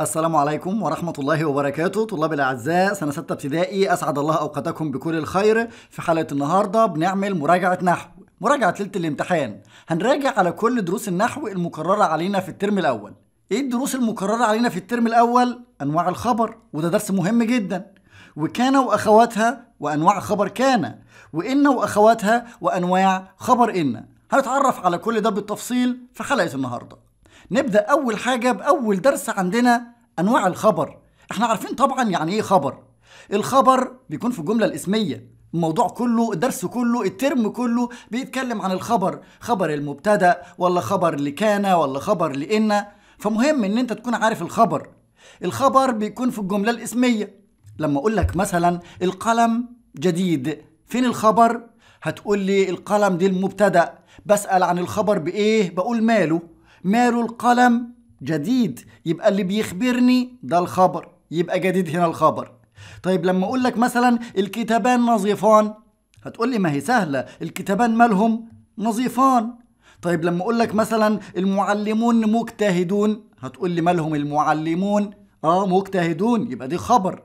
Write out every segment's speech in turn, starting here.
السلام عليكم ورحمة الله وبركاته طلاب الأعزاء سنة ستة ابتدائي أسعد الله أوقاتكم بكل الخير في حلقة النهاردة بنعمل مراجعة نحو مراجعة ليلة الامتحان هنراجع على كل دروس النحو المكررة علينا في الترم الأول إيه الدروس المكررة علينا في الترم الأول؟ أنواع الخبر وده درس مهم جدا وكان وأخواتها وأنواع خبر كان وإن وأخواتها وأنواع خبر إن هنتعرف على كل ده بالتفصيل في حلقة النهارده نبدا اول حاجه باول درس عندنا انواع الخبر احنا عارفين طبعا يعني ايه خبر الخبر بيكون في الجمله الاسميه الموضوع كله الدرس كله الترم كله بيتكلم عن الخبر خبر المبتدا ولا خبر لكان ولا خبر لان فمهم ان انت تكون عارف الخبر الخبر بيكون في الجمله الاسميه لما اقول لك مثلا القلم جديد فين الخبر هتقول لي القلم دي المبتدا بسال عن الخبر بايه بقول ماله ماله القلم جديد يبقى اللي بيخبرني ده الخبر يبقى جديد هنا الخبر طيب لما اقول لك مثلا الكتابان نظيفان هتقول لي ما هي سهله الكتابان مالهم نظيفان طيب لما اقول لك مثلا المعلمون مجتهدون هتقول لي مالهم المعلمون اه مجتهدون يبقى دي خبر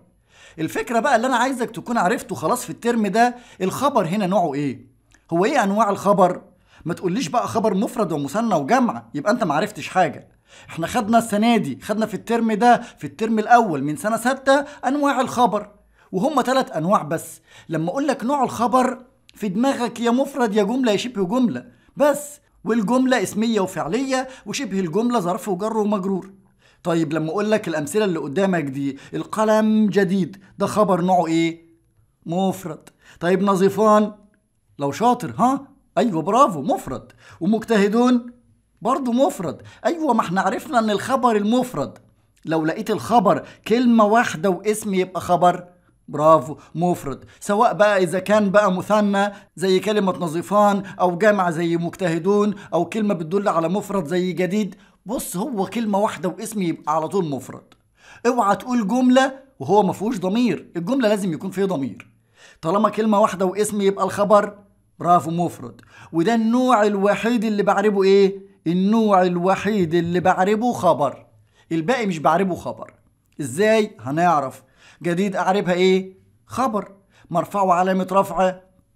الفكره بقى اللي انا عايزك تكون عرفته خلاص في الترم ده الخبر هنا نوعه ايه هو ايه انواع الخبر ما تقوليش بقى خبر مفرد ومثنى وجمع يبقى انت معرفتش حاجه احنا خدنا السنه دي خدنا في الترم ده في الترم الاول من سنه ستة انواع الخبر وهم ثلاث انواع بس لما اقول لك نوع الخبر في دماغك يا مفرد يا جمله يا شبه جمله بس والجمله اسميه وفعليه وشبه الجمله ظرف وجر ومجرور طيب لما اقول لك الامثله اللي قدامك دي القلم جديد ده خبر نوعه ايه مفرد طيب نظيفان لو شاطر ها ايوه برافو مفرد ومجتهدون برضه مفرد ايوه ما احنا عرفنا ان الخبر المفرد لو لقيت الخبر كلمة واحدة واسم يبقى خبر برافو مفرد سواء بقى إذا كان بقى مثنى زي كلمة نظيفان أو جامع زي مجتهدون أو كلمة بتدل على مفرد زي جديد بص هو كلمة واحدة واسم يبقى على طول مفرد اوعى تقول جملة وهو ما فيهوش ضمير الجملة لازم يكون فيه ضمير طالما كلمة واحدة واسم يبقى الخبر برافو مفرد وده النوع الوحيد اللي بعربه ايه النوع الوحيد اللي بعربه خبر الباقي مش بعربه خبر ازاي هنعرف جديد اعربها ايه خبر مرفوع وعلامه رفع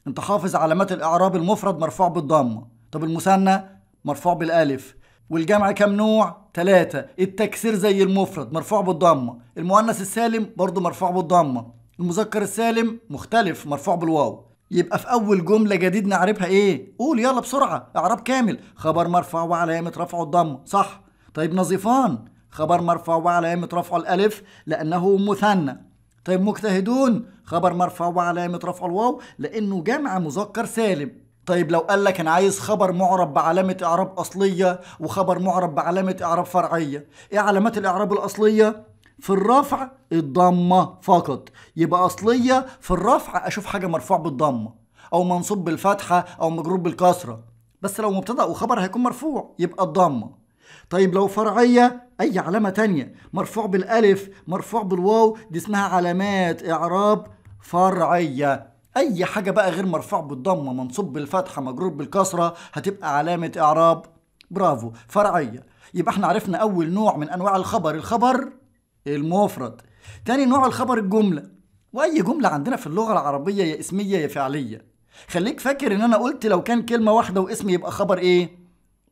انت حافظ علامات الاعراب المفرد مرفوع بالضمه طب المثنى مرفوع بالالف والجمع كم نوع ثلاثة التكسير زي المفرد مرفوع بالضمة المؤنث السالم برضو مرفوع بالضمة المذكر السالم مختلف مرفوع بالواو يبقى في اول جمله جديد نعربها ايه قول يلا بسرعه اعراب كامل خبر مرفوع وعلامه رفعه الضم صح طيب نظيفان خبر مرفوع وعلامه رفعه الالف لانه مثنى طيب مجتهدون خبر مرفوع وعلامه رفعه الواو لانه جمع مذكر سالم طيب لو قال لك انا عايز خبر معرب بعلامه اعراب اصليه وخبر معرب بعلامه اعراب فرعيه ايه علامات الاعراب الاصليه في الرفع الضمة فقط يبقى أصلية في الرفع أشوف حاجة مرفوع بالضمة أو منصوب بالفتحة أو مجرور بالكسرة بس لو مبتدأ وخبر هيكون مرفوع يبقى الضمة طيب لو فرعية أي علامة تانية مرفوع بالألف مرفوع بالواو دي اسمها علامات إعراب فرعية أي حاجة بقى غير مرفوع بالضمة منصوب بالفتحة مجرور بالكسرة هتبقى علامة إعراب برافو فرعية يبقى احنا عرفنا أول نوع من أنواع الخبر الخبر المفرد تاني نوع الخبر الجملة وأي جملة عندنا في اللغة العربية يا اسمية يا فعلية خليك فاكر إن أنا قلت لو كان كلمة واحدة واسم يبقى خبر إيه؟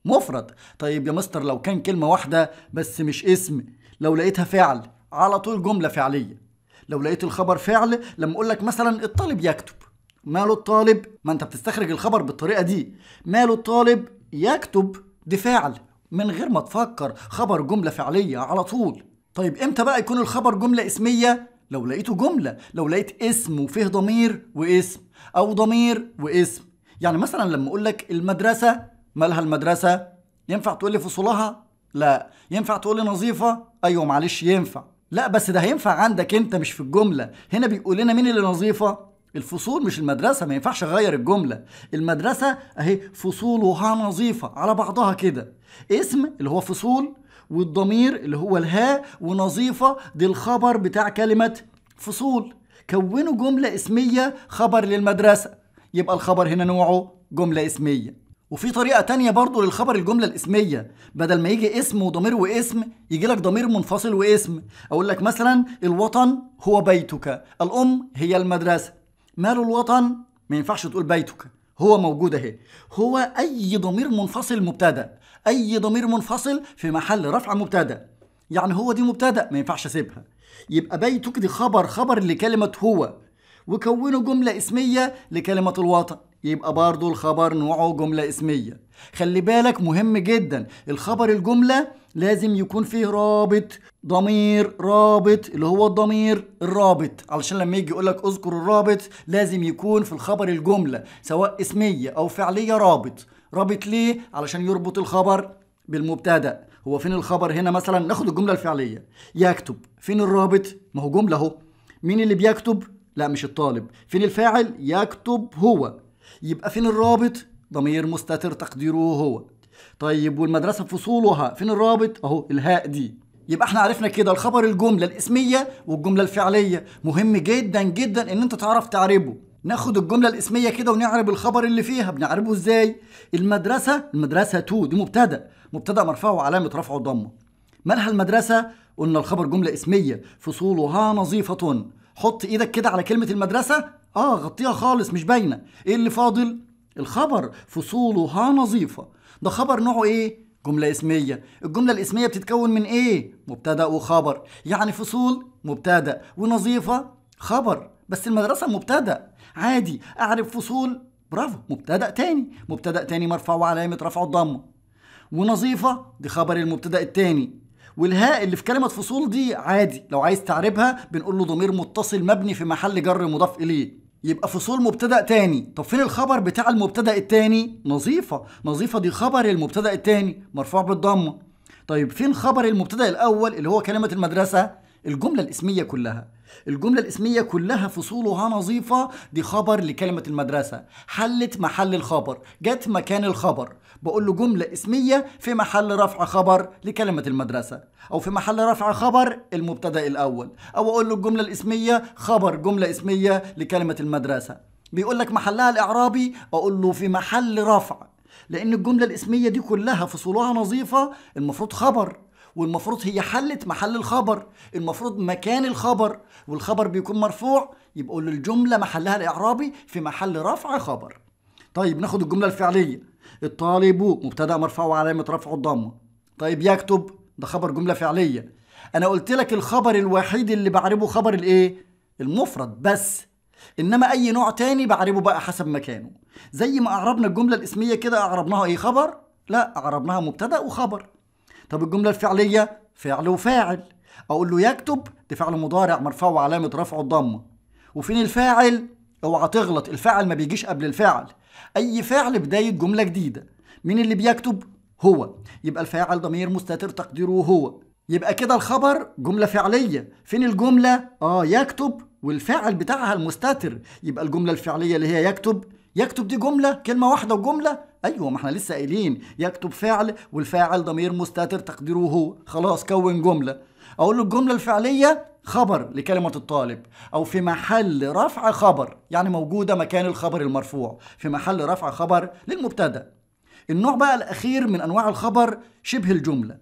مفرد طيب يا مستر لو كان كلمة واحدة بس مش اسم لو لقيتها فعل على طول جملة فعلية لو لقيت الخبر فعل لما أقول لك مثلا الطالب يكتب ماله الطالب ما أنت بتستخرج الخبر بالطريقة دي ماله الطالب يكتب دي فعل من غير ما تفكر خبر جملة فعلية على طول طيب امتى بقى يكون الخبر جملة اسمية؟ لو لقيته جملة، لو لقيت اسم وفيه ضمير واسم، أو ضمير واسم، يعني مثلا لما أقول لك المدرسة مالها المدرسة؟ ينفع تقول لي فصولها؟ لا، ينفع تقول لي نظيفة؟ أيوه معلش ينفع، لا بس ده هينفع عندك أنت مش في الجملة، هنا بيقول لنا مين اللي نظيفة؟ الفصول مش المدرسة ما ينفعش أغير الجملة المدرسة أهي فصولها نظيفة على بعضها كده اسم اللي هو فصول والضمير اللي هو الها ونظيفة دي الخبر بتاع كلمة فصول كونوا جملة اسمية خبر للمدرسة يبقى الخبر هنا نوعه جملة اسمية وفي طريقة تانية برضو للخبر الجملة الاسمية بدل ما يجي اسم وضمير واسم يجي لك ضمير منفصل واسم أقول لك مثلا الوطن هو بيتك الأم هي المدرسة ماله الوطن ما ينفعش تقول بيتك هو موجود اهي هو أي ضمير منفصل مبتدأ اي ضمير منفصل في محل رفع مبتدا يعني هو دي مبتدا ما ينفعش اسيبها يبقى بيتك دي خبر خبر لكلمه هو وكونوا جمله اسميه لكلمه الوطن يبقى برضه الخبر نوعه جمله اسميه خلي بالك مهم جدا الخبر الجمله لازم يكون فيه رابط ضمير رابط اللي هو الضمير الرابط علشان لما يجي يقول لك اذكر الرابط لازم يكون في الخبر الجمله سواء اسميه او فعليه رابط رابط ليه علشان يربط الخبر بالمبتدا هو فين الخبر هنا مثلا ناخد الجمله الفعليه يكتب فين الرابط ما هو جمله اهو مين اللي بيكتب لا مش الطالب فين الفاعل يكتب هو يبقى فين الرابط ضمير مستتر تقديره هو طيب والمدرسه فصولها فين الرابط اهو الهاء دي يبقى احنا عرفنا كده الخبر الجمله الاسميه والجمله الفعليه مهم جدا جدا ان انت تعرف تعربه ناخد الجمله الاسميه كده ونعرب الخبر اللي فيها بنعربه ازاي المدرسه المدرسه تو دي مبتدا مبتدا مرفوع وعلامه رفعه ضمه مالها المدرسه قلنا الخبر جمله اسميه فصولها نظيفه حط ايدك كده على كلمه المدرسه اه غطيها خالص مش باينه ايه اللي فاضل الخبر فصولها نظيفه ده خبر نوعه ايه جملة اسمية الجملة الاسمية بتتكون من ايه؟ مبتدأ وخبر يعني فصول مبتدأ ونظيفة خبر بس المدرسة مبتدأ عادي أعرف فصول برافو مبتدأ تاني مبتدأ تاني مرفوع وعلامة رفع الضمة ونظيفة دي خبر المبتدأ التاني والهاء اللي في كلمة فصول دي عادي لو عايز تعربها بنقول له ضمير متصل مبني في محل جر مضاف إليه يبقى فصول مبتدأ تاني طب فين الخبر بتاع المبتدأ التاني نظيفة نظيفة دي خبر المبتدأ التاني مرفوع بالضمة طيب فين خبر المبتدأ الأول اللي هو كلمة المدرسة الجملة الاسمية كلها الجملة الاسمية كلها فصولها نظيفة دي خبر لكلمة المدرسة حلت محل الخبر جت مكان الخبر بقول له جملة اسمية في محل رفع خبر لكلمة المدرسة أو في محل رفع خبر المبتدأ الأول أو أقول له الجملة الاسمية خبر جملة اسمية لكلمة المدرسة بيقول لك محلها الإعرابي أقول له في محل رفع لأن الجملة الاسمية دي كلها فصولها نظيفة المفروض خبر والمفروض هي حلت محل الخبر المفروض مكان الخبر والخبر بيكون مرفوع يبقوا الجملة محلها الإعرابي في محل رفع خبر طيب ناخد الجملة الفعلية الطالب مبتدأ مرفوع وعلامة رفع الضمة طيب يكتب ده خبر جملة فعلية أنا قلت لك الخبر الوحيد اللي بعربه خبر الإيه؟ المفرد بس انما اي نوع تاني بعربه بقى حسب مكانه زي ما اعربنا الجمله الاسميه كده اعربناها ايه خبر لا اعربناها مبتدا وخبر طب الجملة الفعلية فعل وفاعل أقول له يكتب ده فعل مضارع مرفوع وعلامة رفعه الضمة وفين الفاعل؟ اوعى تغلط الفاعل ما بيجيش قبل الفعل أي فعل بداية جملة جديدة مين اللي بيكتب؟ هو يبقى الفاعل ضمير مستتر تقديره هو يبقى كده الخبر جملة فعلية فين الجملة؟ آه يكتب والفاعل بتاعها المستتر يبقى الجملة الفعلية اللي هي يكتب يكتب دي جملة كلمة واحدة وجملة أيوة ما احنا لسه قايلين يكتب فعل والفاعل ضمير مستتر تقديره هو خلاص كون جملة أقول له الجملة الفعلية خبر لكلمة الطالب أو في محل رفع خبر يعني موجودة مكان الخبر المرفوع في محل رفع خبر للمبتدأ النوع بقى الأخير من أنواع الخبر شبه الجملة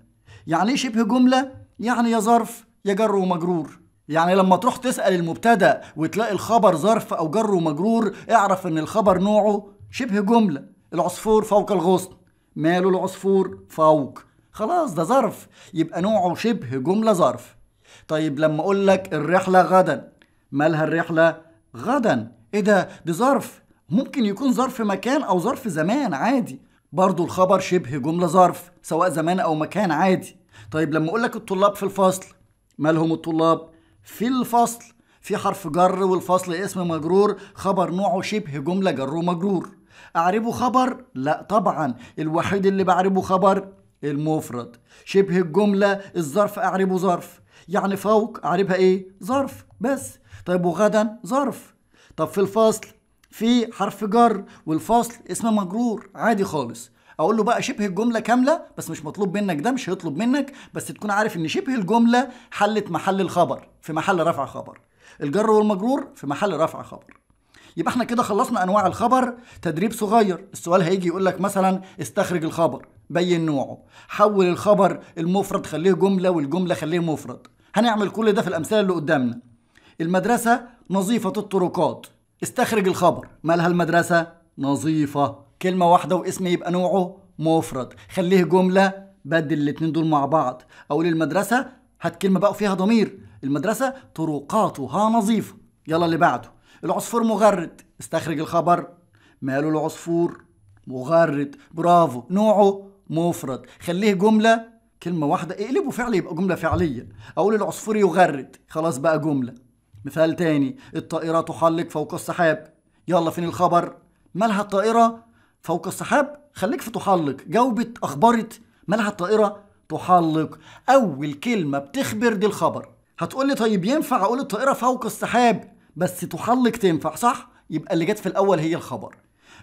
يعني إيه شبه جملة؟ يعني يا ظرف يا جر ومجرور يعني لما تروح تسأل المبتدأ وتلاقي الخبر ظرف أو جر ومجرور اعرف إن الخبر نوعه شبه جملة العصفور فوق الغصن ماله العصفور فوق خلاص ده ظرف يبقى نوعه شبه جملة ظرف طيب لما أقول لك الرحلة غدا مالها الرحلة غدا إيه ده ده ظرف ممكن يكون ظرف مكان أو ظرف زمان عادي برضو الخبر شبه جملة ظرف سواء زمان أو مكان عادي طيب لما أقول لك الطلاب في الفصل مالهم الطلاب في الفصل في حرف جر والفصل اسم مجرور خبر نوعه شبه جملة جر ومجرور أعربه خبر؟ لا طبعا الوحيد اللي بعربه خبر المفرد شبه الجملة الظرف أعربه ظرف يعني فوق أعربها إيه؟ ظرف بس طيب وغدا ظرف طب في الفصل في حرف جر والفصل اسم مجرور عادي خالص اقول له بقى شبه الجمله كامله بس مش مطلوب منك ده مش هيطلب منك بس تكون عارف ان شبه الجمله حلت محل الخبر في محل رفع خبر الجر والمجرور في محل رفع خبر يبقى احنا كده خلصنا انواع الخبر تدريب صغير السؤال هيجي يقول لك مثلا استخرج الخبر بين نوعه حول الخبر المفرد خليه جمله والجمله خليه مفرد هنعمل كل ده في الامثله اللي قدامنا المدرسه نظيفه الطرقات استخرج الخبر مالها المدرسه نظيفه كلمة واحدة واسم يبقى نوعه مفرد خليه جملة بدل الاتنين دول مع بعض أقول المدرسة هات كلمة بقى فيها ضمير المدرسة طرقاتها نظيفة يلا اللي بعده العصفور مغرد استخرج الخبر ماله العصفور مغرد برافو نوعه مفرد خليه جملة كلمة واحدة اقلبه فعل يبقى جملة فعلية أقول العصفور يغرد خلاص بقى جملة مثال تاني الطائرة تحلق فوق السحاب يلا فين الخبر مالها الطائرة فوق السحاب خليك في تحلق جاوبت أخبرت مالها الطائرة تحلق أول كلمة بتخبر دي الخبر هتقول لي طيب ينفع أقول الطائرة فوق السحاب بس تحلق تنفع صح؟ يبقى اللي جت في الأول هي الخبر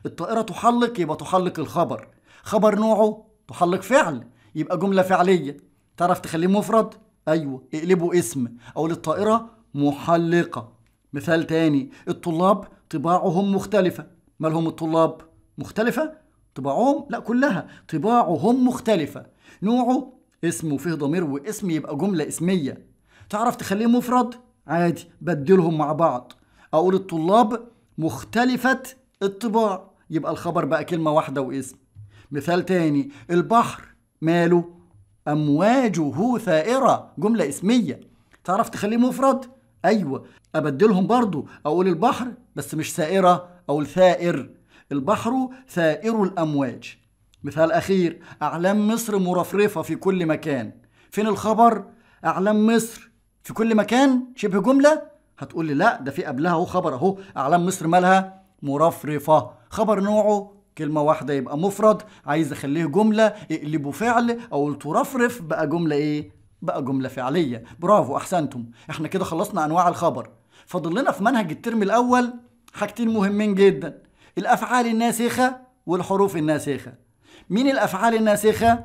الطائرة تحلق يبقى تحلق الخبر خبر نوعه تحلق فعل يبقى جملة فعلية تعرف تخليه مفرد؟ أيوه اقلبه اسم أو للطائرة محلقة مثال تاني الطلاب طباعهم مختلفة مالهم الطلاب مختلفة طباعهم لا كلها طباعهم مختلفة نوعه اسمه فيه ضمير واسم يبقى جملة اسمية تعرف تخليه مفرد عادي بدلهم مع بعض أقول الطلاب مختلفة الطباع يبقى الخبر بقى كلمة واحدة واسم مثال تاني البحر ماله أمواجه ثائرة جملة اسمية تعرف تخليه مفرد أيوة أبدلهم برضو أقول البحر بس مش ثائرة أقول ثائر البحر ثائر الأمواج مثال أخير أعلام مصر مرفرفة في كل مكان فين الخبر؟ أعلام مصر في كل مكان شبه جملة هتقول لي لا ده في قبلها اهو خبر اهو أعلام مصر مالها مرفرفة خبر نوعه كلمة واحدة يبقى مفرد عايز أخليه جملة اقلبه فعل أو ترفرف بقى جملة إيه؟ بقى جملة فعلية برافو أحسنتم احنا كده خلصنا أنواع الخبر فاضل لنا في منهج الترم الأول حاجتين مهمين جدا الافعال الناسخه والحروف الناسخه مين الافعال الناسخه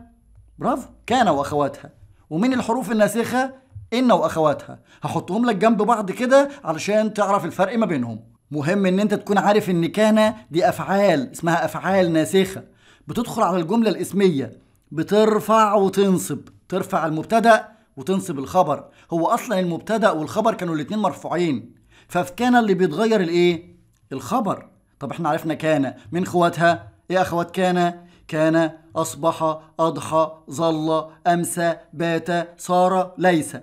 برافو كان واخواتها ومين الحروف الناسخه ان واخواتها هحطهم لك جنب بعض كده علشان تعرف الفرق ما بينهم مهم ان انت تكون عارف ان كان دي افعال اسمها افعال ناسخه بتدخل على الجمله الاسميه بترفع وتنصب ترفع المبتدا وتنصب الخبر هو اصلا المبتدا والخبر كانوا الاتنين مرفوعين ففي كان اللي بيتغير الايه الخبر طب احنا عرفنا كان من اخواتها ايه اخوات كان كان اصبح اضحى ظل امسى بات صار ليس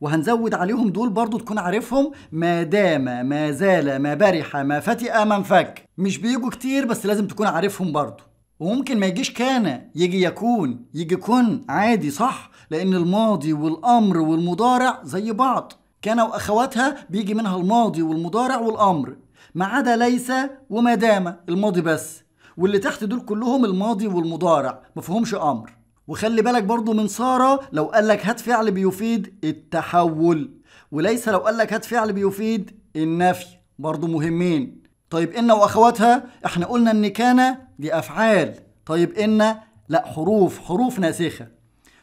وهنزود عليهم دول برضو تكون عارفهم ما دام ما زال ما برح ما فتئ ما انفك مش بيجوا كتير بس لازم تكون عارفهم برضو وممكن ما يجيش كان يجي يكون يجي كن عادي صح لان الماضي والامر والمضارع زي بعض كان واخواتها بيجي منها الماضي والمضارع والامر ما عدا ليس وما دام الماضي بس واللي تحت دول كلهم الماضي والمضارع مفهومش امر وخلي بالك برضو من سارة لو قالك هات فعل بيفيد التحول وليس لو قالك هات فعل بيفيد النفي برضو مهمين طيب إن وأخواتها احنا قلنا إن كان دي أفعال طيب إن لا حروف حروف ناسخة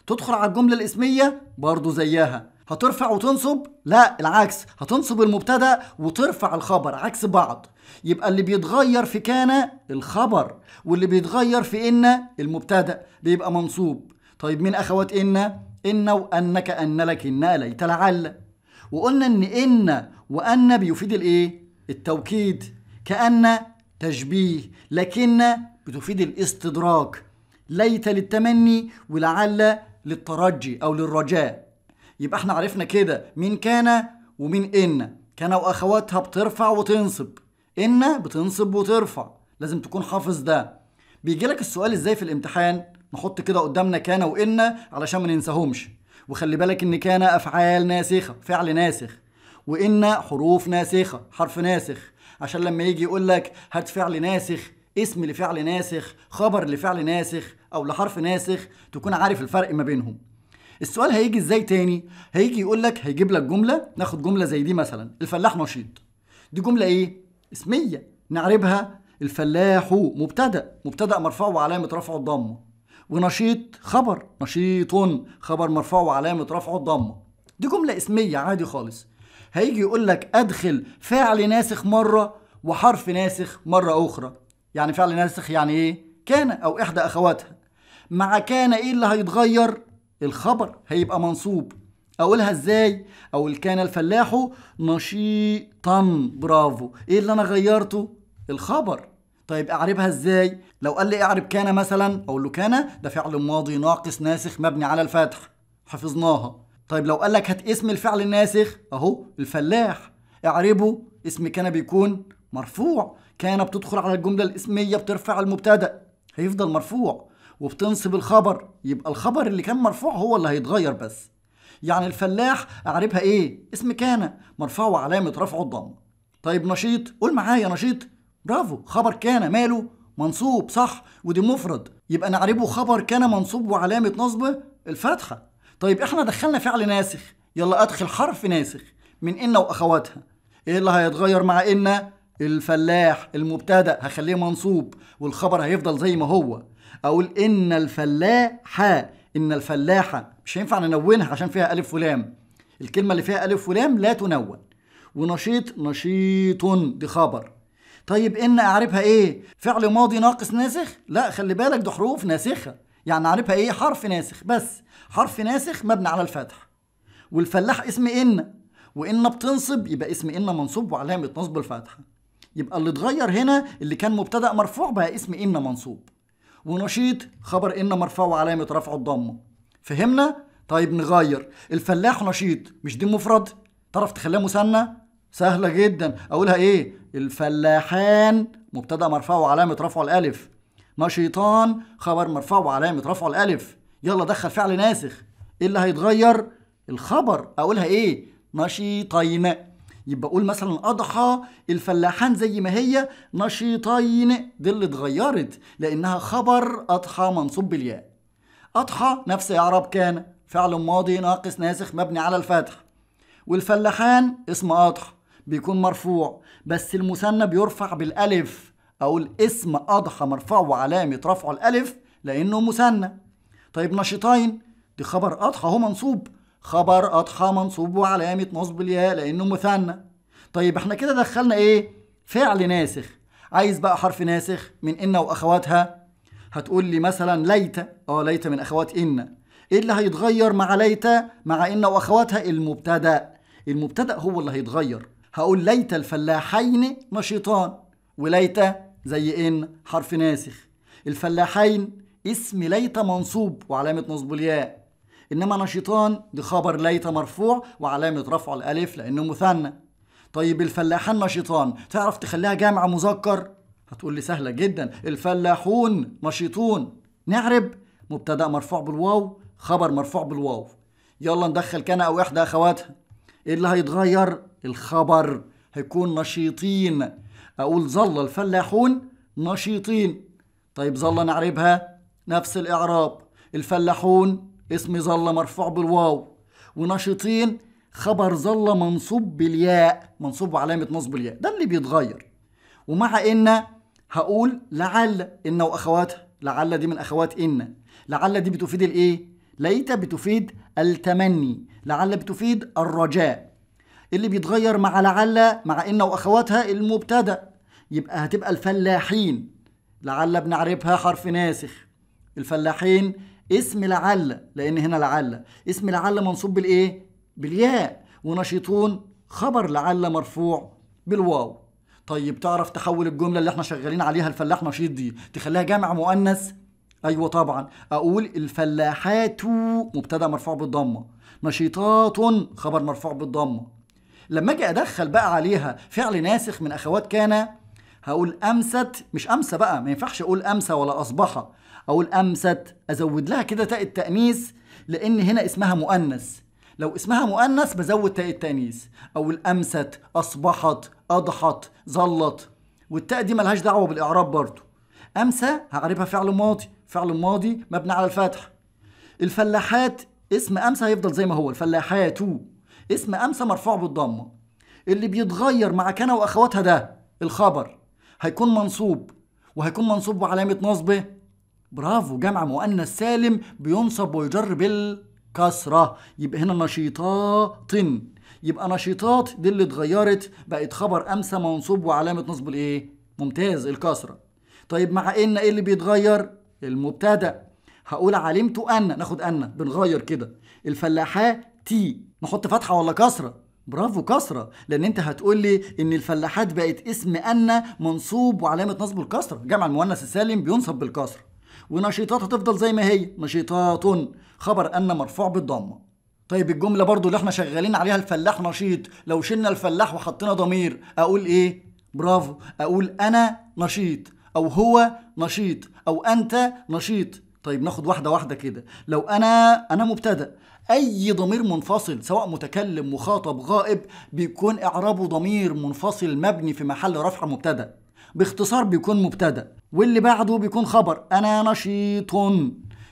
تدخل على الجملة الاسمية برضو زيها هترفع وتنصب لا العكس هتنصب المبتدا وترفع الخبر عكس بعض يبقى اللي بيتغير في كان الخبر واللي بيتغير في ان المبتدا بيبقى منصوب طيب مين اخوات ان ان وانك ان لك ان ليت لعل وقلنا ان ان وان بيفيد الايه التوكيد كان تشبيه لكن بتفيد الاستدراك ليت للتمني ولعل للترجي او للرجاء يبقى احنا عرفنا كده مين كان ومين ان كان واخواتها بترفع وتنصب ان بتنصب وترفع لازم تكون حافظ ده بيجي لك السؤال ازاي في الامتحان نحط كده قدامنا كان وان علشان ما ننساهمش وخلي بالك ان كان افعال ناسخه فعل ناسخ وان حروف ناسخه حرف ناسخ عشان لما يجي يقول لك هات فعل ناسخ اسم لفعل ناسخ خبر لفعل ناسخ او لحرف ناسخ تكون عارف الفرق ما بينهم السؤال هيجي ازاي تاني هيجي يقول لك هيجيب لك جمله ناخد جمله زي دي مثلا الفلاح نشيط دي جمله ايه اسميه نعربها الفلاح مبتدا مبتدا مرفوع وعلامه رفعه الضمه ونشيط خبر نشيط خبر مرفوع وعلامه رفعه الضمه دي جمله اسميه عادي خالص هيجي يقول لك ادخل فعل ناسخ مره وحرف ناسخ مره اخرى يعني فعل ناسخ يعني ايه كان او احدى اخواتها مع كان ايه اللي هيتغير الخبر هيبقى منصوب اقولها ازاي اقول كان الفلاح نشيطا برافو ايه اللي انا غيرته الخبر طيب اعربها ازاي لو قال لي اعرب كان مثلا اقول له كان ده فعل ماضي ناقص ناسخ مبني على الفتح حفظناها طيب لو قال لك هات اسم الفعل الناسخ اهو الفلاح اعربه اسم كان بيكون مرفوع كان بتدخل على الجمله الاسميه بترفع المبتدا هيفضل مرفوع وبتنصب الخبر يبقى الخبر اللي كان مرفوع هو اللي هيتغير بس يعني الفلاح اعربها ايه اسم كان مرفوع وعلامه رفعه الضم طيب نشيط قول معايا نشيط برافو خبر كان ماله منصوب صح ودي مفرد يبقى نعربه خبر كان منصوب وعلامه نصبه الفتحه طيب احنا دخلنا فعل ناسخ يلا ادخل حرف ناسخ من ان واخواتها ايه اللي هيتغير مع ان الفلاح المبتدا هخليه منصوب والخبر هيفضل زي ما هو اقول ان الفلاحة ان الفلاحة مش هينفع ننونها عشان فيها الف ولام الكلمة اللي فيها الف ولام لا تنون ونشيط نشيط دي خبر طيب ان اعربها ايه فعل ماضي ناقص ناسخ لا خلي بالك ده حروف ناسخه يعني اعربها ايه حرف ناسخ بس حرف ناسخ مبني على الفتح والفلاح اسم ان وان بتنصب يبقى اسم ان منصوب وعلامه نصب الفتحه يبقى اللي اتغير هنا اللي كان مبتدا مرفوع بقى اسم ان منصوب ونشيط خبر إن مرفوع وعلامة رفعه الضمة فهمنا؟ طيب نغير الفلاح نشيط مش دي مفرد تعرف تخليها مثنى سهلة جدا أقولها إيه الفلاحان مبتدأ مرفوع وعلامة رفعه الألف نشيطان خبر مرفوع وعلامة رفعه الألف يلا دخل فعل ناسخ إيه اللي هيتغير الخبر أقولها إيه نشيطين يبقى اقول مثلا اضحى الفلاحان زي ما هي نشيطين دي اللي اتغيرت لانها خبر اضحى منصوب بالياء اضحى نفس اعراب كان فعل ماضي ناقص ناسخ مبني على الفتح والفلاحان اسم اضحى بيكون مرفوع بس المثنى بيرفع بالالف اقول اسم اضحى مرفوع وعلامه رفعه الالف لانه مثنى طيب نشيطين دي خبر اضحى هو منصوب خبر أضحى منصوب وعلامه نصب الياء لأنه مثنى طيب احنا كده دخلنا إيه فعل ناسخ عايز بقى حرف ناسخ من إن وأخواتها هتقول لي مثلا ليت اه ليت من أخوات إن إيه اللي هيتغير مع ليت مع إن وأخواتها المبتدأ المبتدأ هو اللي هيتغير هقول ليت الفلاحين نشيطان وليت زي إن حرف ناسخ الفلاحين اسم ليت منصوب وعلامة نصب الياء إنما نشيطان دي خبر ليت مرفوع وعلامة رفعه الألف لأنه مثنى طيب الفلاحان نشيطان تعرف تخليها جامع مذكر هتقول لي سهلة جدا الفلاحون نشيطون نعرب مبتدأ مرفوع بالواو خبر مرفوع بالواو يلا ندخل كان أو إحدى أخواتها إيه اللي هيتغير الخبر هيكون نشيطين أقول ظل الفلاحون نشيطين طيب ظل نعربها نفس الإعراب الفلاحون اسم ظل مرفوع بالواو ونشيطين خبر ظل منصوب بالياء منصوب علامة نصب الياء ده اللي بيتغير ومع إن هقول لعل إن وأخواتها لعل دي من أخوات إن لعل دي بتفيد الإيه؟ ليت بتفيد التمني لعل بتفيد الرجاء اللي بيتغير مع لعل مع إن وأخواتها المبتدأ يبقى هتبقى الفلاحين لعل بنعرفها حرف ناسخ الفلاحين اسم لعل لان هنا لعل اسم لعل منصوب بالايه بالياء ونشيطون خبر لعل مرفوع بالواو طيب تعرف تحول الجمله اللي احنا شغالين عليها الفلاح نشيط دي تخليها جمع مؤنث ايوه طبعا اقول الفلاحات مبتدا مرفوع بالضمه نشيطات خبر مرفوع بالضمه لما اجي ادخل بقى عليها فعل ناسخ من اخوات كان هقول امست مش امسى بقى ما ينفعش اقول امسى ولا اصبح اقول امست ازود لها كده تاء التانيث لان هنا اسمها مؤنث لو اسمها مؤنث بزود تاء التانيث اقول امست اصبحت اضحت ظلت والتاء دي ملهاش دعوه بالاعراب برضو امسى هقربها فعل ماضي فعل ماضي مبني على الفتح الفلاحات اسم امسى هيفضل زي ما هو الفلاحات اسم امسى مرفوع بالضمه اللي بيتغير مع كان واخواتها ده الخبر هيكون منصوب وهيكون منصوب وعلامه نصبه برافو جمع مؤنث سالم بينصب ويجر بالكسرة يبقى هنا نشيطات يبقى نشيطات دي اللي اتغيرت بقت خبر أمسى منصوب وعلامة نصب الإيه؟ ممتاز الكسرة طيب مع إن إيه اللي بيتغير؟ المبتدأ هقول علمت أن ناخد أن بنغير كده الفلاحات تي نحط فتحة ولا كسرة؟ برافو كسرة لأن أنت هتقول لي إن الفلاحات بقت اسم أن منصوب وعلامة نصب الكسرة جمع المؤنث السالم بينصب بالكسرة ونشيطات هتفضل زي ما هي نشيطات خبر ان مرفوع بالضمه طيب الجمله برضو اللي احنا شغالين عليها الفلاح نشيط لو شلنا الفلاح وحطينا ضمير اقول ايه برافو اقول انا نشيط او هو نشيط او انت نشيط طيب ناخد واحده واحده كده لو انا انا مبتدا اي ضمير منفصل سواء متكلم مخاطب غائب بيكون اعرابه ضمير منفصل مبني في محل رفع مبتدا باختصار بيكون مبتدا واللي بعده بيكون خبر انا نشيط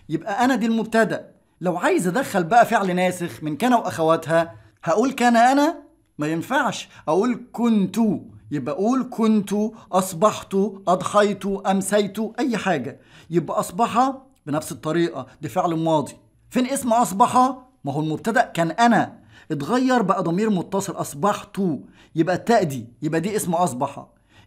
يبقى انا دي المبتدا لو عايز ادخل بقى فعل ناسخ من كان واخواتها هقول كان انا ما ينفعش اقول كنت يبقى اقول كنت اصبحت اضحيت امسيت اي حاجه يبقى اصبح بنفس الطريقه دي فعل ماضي فين اسم اصبح ما هو المبتدا كان انا اتغير بقى ضمير متصل اصبحت يبقى التاء دي يبقى دي اسم اصبح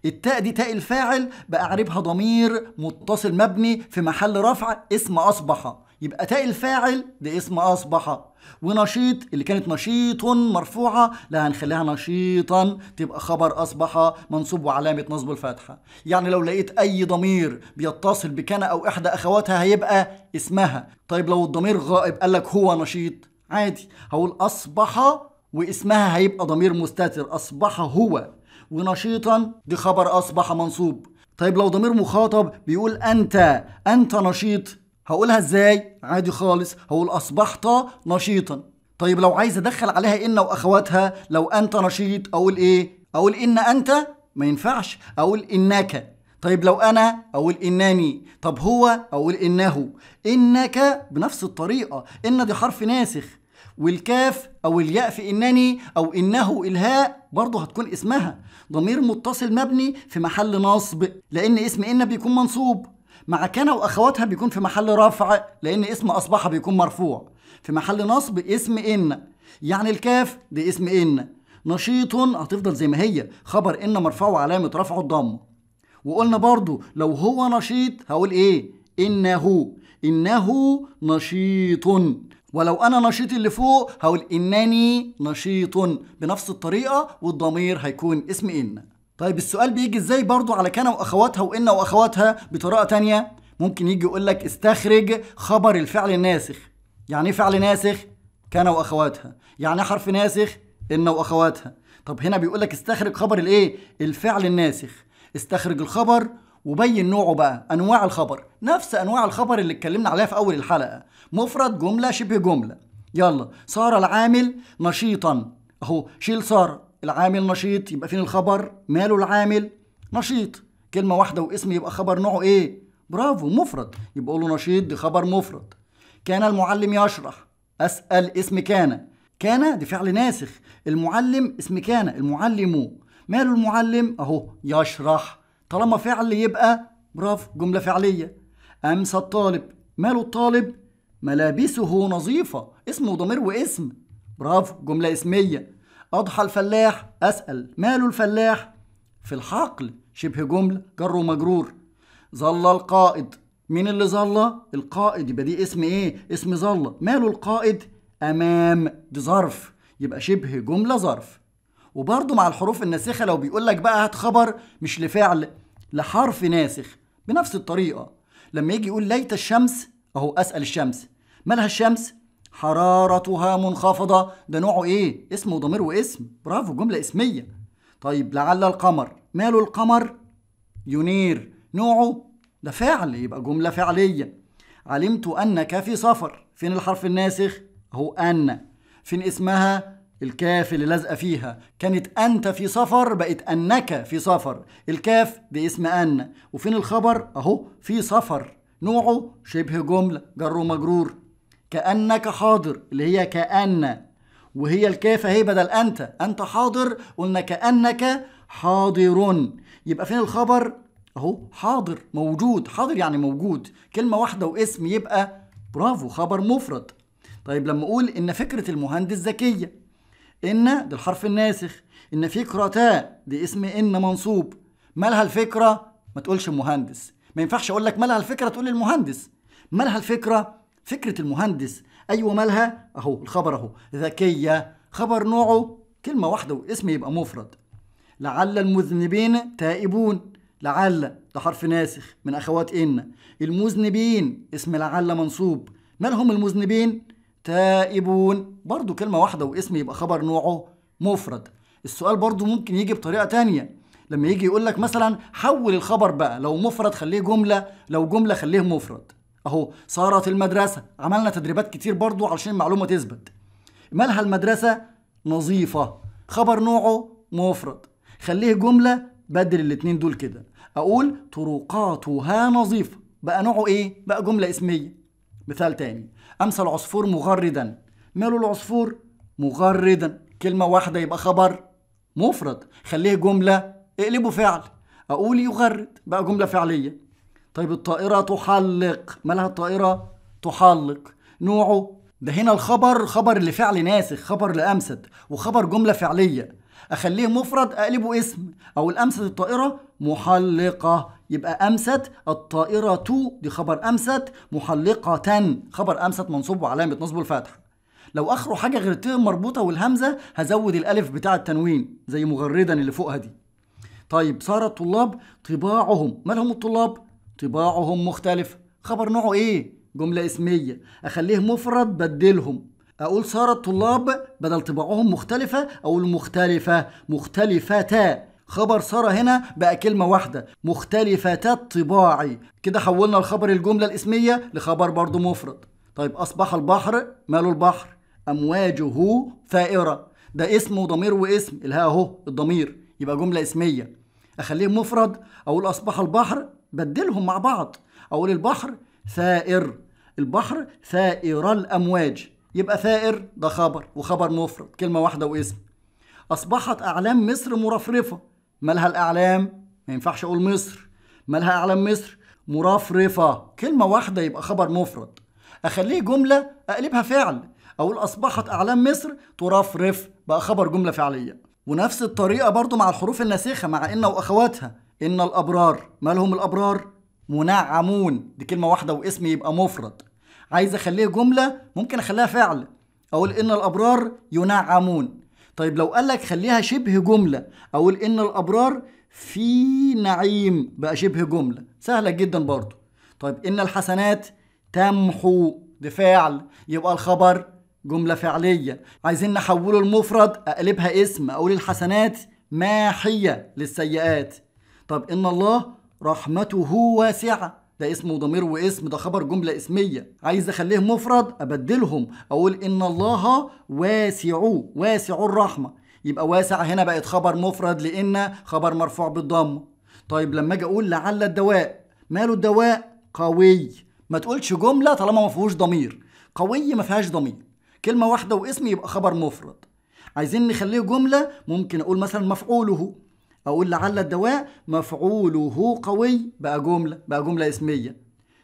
التاء دي تاء الفاعل بأعربها ضمير متصل مبني في محل رفع اسم أصبح يبقى تاء الفاعل ده اسم أصبح ونشيط اللي كانت نشيط مرفوعة لا هنخليها نشيطا تبقى خبر أصبح منصوب وعلامة نصب الفاتحة يعني لو لقيت أي ضمير بيتصل بكان أو إحدى أخواتها هيبقى اسمها طيب لو الضمير غائب قالك هو نشيط عادي هقول أصبح واسمها هيبقى ضمير مستتر أصبح هو ونشيطا دي خبر أصبح منصوب طيب لو ضمير مخاطب بيقول أنت أنت نشيط هقولها إزاي؟ عادي خالص هقول أصبحت نشيطا طيب لو عايز أدخل عليها إن وأخواتها لو أنت نشيط أقول إيه؟ أقول إن أنت ما ينفعش أقول إنك طيب لو انا اقول انني طب هو اقول انه انك بنفس الطريقه ان دي حرف ناسخ والكاف أو الياء في إنني أو إنه الهاء برضه هتكون اسمها ضمير متصل مبني في محل نصب لأن اسم إن بيكون منصوب مع كان وأخواتها بيكون في محل رفع لأن اسم أصبح بيكون مرفوع في محل نصب اسم إن يعني الكاف دي اسم إن نشيط هتفضل زي ما هي خبر إن مرفوع وعلامة رفعه الضم وقلنا برضو لو هو نشيط هقول إيه إنه إنه نشيط ولو أنا نشيط اللي فوق هقول إنني نشيط بنفس الطريقة والضمير هيكون اسم إن طيب السؤال بيجي إزاي برضو على كان وأخواتها وإن وأخواتها بطريقة تانية ممكن يجي يقول لك استخرج خبر الفعل الناسخ يعني إيه فعل ناسخ كان وأخواتها يعني إيه حرف ناسخ إن وأخواتها طب هنا بيقول لك استخرج خبر الإيه الفعل الناسخ استخرج الخبر وبين نوعه بقى انواع الخبر نفس انواع الخبر اللي اتكلمنا عليها في اول الحلقه مفرد جملة شبه جملة يلا صار العامل نشيطا اهو شيل صار العامل نشيط يبقى فين الخبر ماله العامل نشيط كلمة واحدة واسم يبقى خبر نوعه ايه برافو مفرد يبقى له نشيط دي خبر مفرد كان المعلم يشرح اسأل اسم كان كان دي فعل ناسخ المعلم اسم كان المعلم ماله المعلم اهو يشرح طالما فعل يبقى برافو جملة فعلية أمس الطالب ماله الطالب ملابسه نظيفة اسم وضمير واسم برافو جملة اسمية أضحى الفلاح أسأل ماله الفلاح في الحقل شبه جملة جر ومجرور ظل القائد مين اللي ظل القائد يبقى دي اسم ايه اسم ظل ماله القائد امام دي ظرف يبقى شبه جمله ظرف وبرده مع الحروف الناسخه لو بيقول لك بقى هات خبر مش لفعل لحرف ناسخ بنفس الطريقه لما يجي يقول ليت الشمس أهو أسأل الشمس مالها الشمس؟ حرارتها منخفضة ده نوعه إيه؟ اسم وضمير واسم برافو جملة اسمية طيب لعل القمر ماله القمر؟ ينير نوعه ده فعل يبقى جملة فعلية علمت أنك في سفر فين الحرف الناسخ؟ أهو أن فين اسمها؟ الكاف اللي لازقة فيها كانت أنت في سفر بقت أنك في سفر الكاف باسم أن وفين الخبر؟ أهو في سفر نوعه شبه جملة جر ومجرور كأنك حاضر اللي هي كأن وهي الكاف اهي بدل أنت أنت حاضر قلنا كأنك حاضر يبقى فين الخبر أهو حاضر موجود حاضر يعني موجود كلمة واحدة واسم يبقى برافو خبر مفرد طيب لما أقول إن فكرة المهندس ذكية إن ده الحرف الناسخ إن فكرة دي اسم إن منصوب مالها الفكرة ما تقولش مهندس ما ينفعش اقول لك مالها الفكره تقول للمهندس المهندس مالها الفكره فكره المهندس ايوه مالها اهو الخبر اهو ذكيه خبر نوعه كلمه واحده واسم يبقى مفرد لعل المذنبين تائبون لعل ده حرف ناسخ من اخوات ان المذنبين اسم لعل منصوب مالهم المذنبين تائبون برضو كلمه واحده واسم يبقى خبر نوعه مفرد السؤال برضو ممكن يجي بطريقه تانية لما يجي يقول لك مثلا حول الخبر بقى لو مفرد خليه جمله لو جمله خليه مفرد اهو صارت المدرسه عملنا تدريبات كتير برضو علشان المعلومه تثبت مالها المدرسه نظيفه خبر نوعه مفرد خليه جمله بدل الاتنين دول كده اقول طرقاتها نظيفه بقى نوعه ايه بقى جمله اسميه مثال تاني امس العصفور مغردا ماله العصفور مغردا كلمه واحده يبقى خبر مفرد خليه جمله اقلبه فعل اقول يغرد بقى جمله فعليه طيب الطائره تحلق مالها الطائره تحلق نوعه ده هنا الخبر خبر لفعل ناسخ خبر لامسد وخبر جمله فعليه اخليه مفرد اقلبه اسم او الامسد الطائره محلقه يبقى امست الطائره دي خبر امست محلقه خبر امست منصوب وعلامه نصبه الفتح لو اخره حاجه غير التين المربوطه والهمزه هزود الالف بتاع التنوين زي مغردا اللي فوقها دي طيب صار الطلاب طباعهم ما لهم الطلاب طباعهم مختلف خبر نوعه ايه جملة اسمية اخليه مفرد بدلهم اقول صار الطلاب بدل طباعهم مختلفة اقول مختلفة مختلفتا خبر صار هنا بقى كلمة واحدة مختلفتا الطباعي كده حولنا الخبر الجملة الاسمية لخبر برضو مفرد طيب أصبح البحر ماله البحر أمواجه فائرة ده اسم وضمير واسم الها أهو الضمير يبقى جملة اسمية أخليه مفرد أقول أصبح البحر بدلهم مع بعض أقول البحر ثائر البحر ثائر الأمواج يبقى ثائر ده خبر وخبر مفرد كلمة واحدة واسم أصبحت أعلام مصر مرفرفة مالها الأعلام ما ينفعش أقول مصر مالها أعلام مصر مرفرفة كلمة واحدة يبقى خبر مفرد أخليه جملة أقلبها فعل أقول أصبحت أعلام مصر ترفرف بقى خبر جملة فعلية ونفس الطريقة برضو مع الحروف الناسخة مع إن وأخواتها إن الأبرار مالهم الأبرار منعمون دي كلمة واحدة واسم يبقى مفرد عايز أخليه جملة ممكن أخليها فعل أقول إن الأبرار ينعمون طيب لو قالك خليها شبه جملة أقول إن الأبرار في نعيم بقى شبه جملة سهلة جدا برضو طيب إن الحسنات تمحو ده فعل يبقى الخبر جملة فعلية عايزين نحوله المفرد أقلبها اسم أقول الحسنات ماحية للسيئات طب إن الله رحمته واسعة ده اسم وضمير واسم ده خبر جملة اسمية عايز أخليه مفرد أبدلهم أقول إن الله واسع واسع الرحمة يبقى واسع هنا بقت خبر مفرد لإن خبر مرفوع بالضم طيب لما أجي أقول لعل الدواء ماله الدواء قوي ما تقولش جملة طالما ما فيهوش ضمير قوي ما فيهاش ضمير كلمة واحدة واسم يبقى خبر مفرد عايزين نخليه جملة ممكن أقول مثلا مفعوله أقول لعل الدواء مفعوله قوي بقى جملة بقى جملة اسمية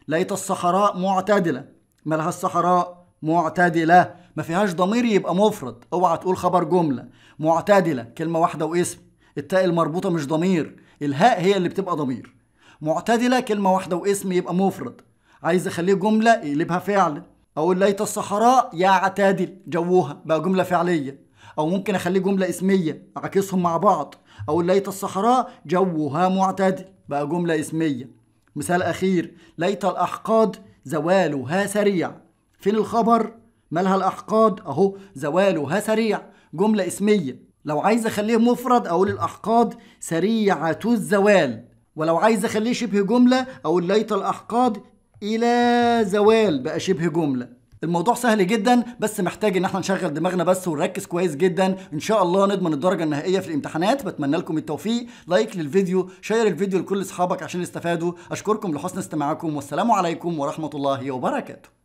لقيت الصحراء معتدلة مالها الصحراء معتدلة ما فيهاش ضمير يبقى مفرد اوعى تقول خبر جملة معتدلة كلمة واحدة واسم التاء المربوطة مش ضمير الهاء هي اللي بتبقى ضمير معتدلة كلمة واحدة واسم يبقى مفرد عايز اخليه جملة يقلبها فعل أقول ليت الصحراء يعتدل جوها بقى جملة فعلية أو ممكن أخليه جملة اسمية أعكسهم مع بعض أقول ليت الصحراء جوها معتدل بقى جملة اسمية مثال أخير ليت الأحقاد زوالها سريع فين الخبر؟ مالها الأحقاد أهو زوالها سريع جملة اسمية لو عايز أخليه مفرد أقول الأحقاد سريعة الزوال ولو عايز أخليه شبه جملة أقول ليت الأحقاد الى زوال بقى شبه جمله الموضوع سهل جدا بس محتاج ان احنا نشغل دماغنا بس ونركز كويس جدا ان شاء الله نضمن الدرجه النهائيه في الامتحانات بتمنى لكم التوفيق لايك للفيديو شير الفيديو لكل اصحابك عشان يستفادوا اشكركم لحسن استماعكم والسلام عليكم ورحمه الله وبركاته